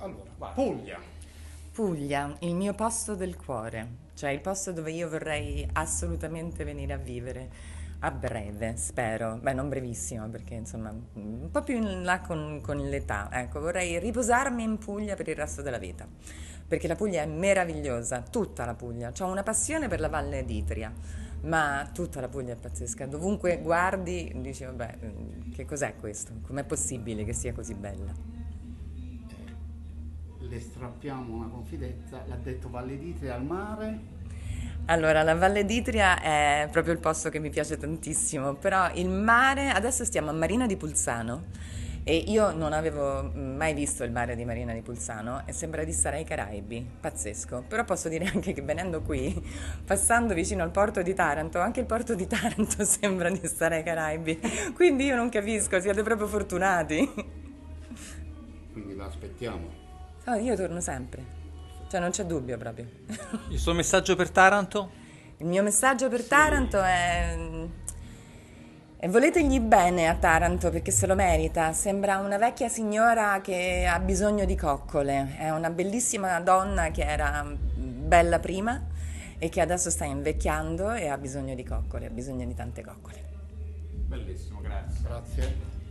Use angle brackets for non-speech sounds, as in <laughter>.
Allora, vai. Puglia. Puglia, il mio posto del cuore, cioè il posto dove io vorrei assolutamente venire a vivere a breve, spero, beh non brevissimo perché insomma un po' più in là con, con l'età, ecco vorrei riposarmi in Puglia per il resto della vita, perché la Puglia è meravigliosa, tutta la Puglia, ho una passione per la Valle d'Itria, ma tutta la Puglia è pazzesca, dovunque guardi dici vabbè che cos'è questo, com'è possibile che sia così bella? le strappiamo una confidenza, l'ha detto Valle d'Itria al mare. Allora, la Valle d'Itria è proprio il posto che mi piace tantissimo, però il mare, adesso stiamo a Marina di Pulsano e io non avevo mai visto il mare di Marina di Pulsano e sembra di stare ai Caraibi, pazzesco. Però posso dire anche che venendo qui, passando vicino al porto di Taranto, anche il porto di Taranto <laughs> sembra di stare ai Caraibi, quindi io non capisco, siete proprio fortunati. Quindi la aspettiamo. Oh, io torno sempre. Cioè, non c'è dubbio proprio. Il suo messaggio per Taranto? Il mio messaggio per Taranto è. E voletegli bene a Taranto perché se lo merita. Sembra una vecchia signora che ha bisogno di coccole. È una bellissima donna che era bella prima e che adesso sta invecchiando e ha bisogno di coccole, ha bisogno di tante coccole. Bellissimo, grazie. Grazie.